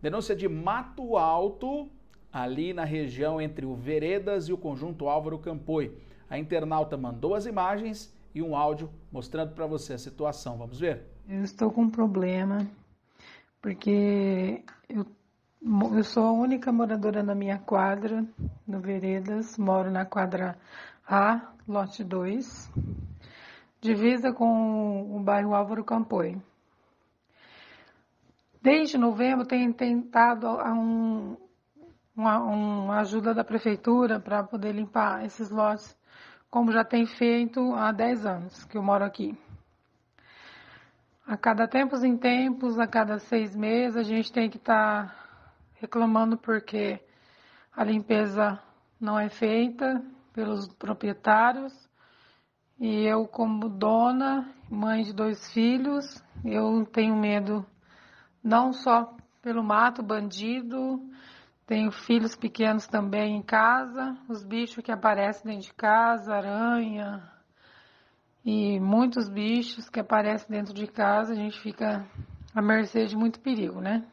Denúncia de Mato Alto, ali na região entre o Veredas e o Conjunto Álvaro Campoi. A internauta mandou as imagens e um áudio mostrando para você a situação. Vamos ver? Eu estou com um problema, porque eu, eu sou a única moradora na minha quadra, no Veredas, moro na quadra A, lote 2, divisa com o bairro Álvaro Campoi desde novembro, tem tentado a um, uma, uma ajuda da prefeitura para poder limpar esses lotes, como já tem feito há 10 anos que eu moro aqui. A cada tempos em tempos, a cada seis meses, a gente tem que estar tá reclamando porque a limpeza não é feita pelos proprietários. E eu, como dona, mãe de dois filhos, eu tenho medo não só pelo mato, bandido, tenho filhos pequenos também em casa, os bichos que aparecem dentro de casa, aranha e muitos bichos que aparecem dentro de casa, a gente fica à mercê de muito perigo, né?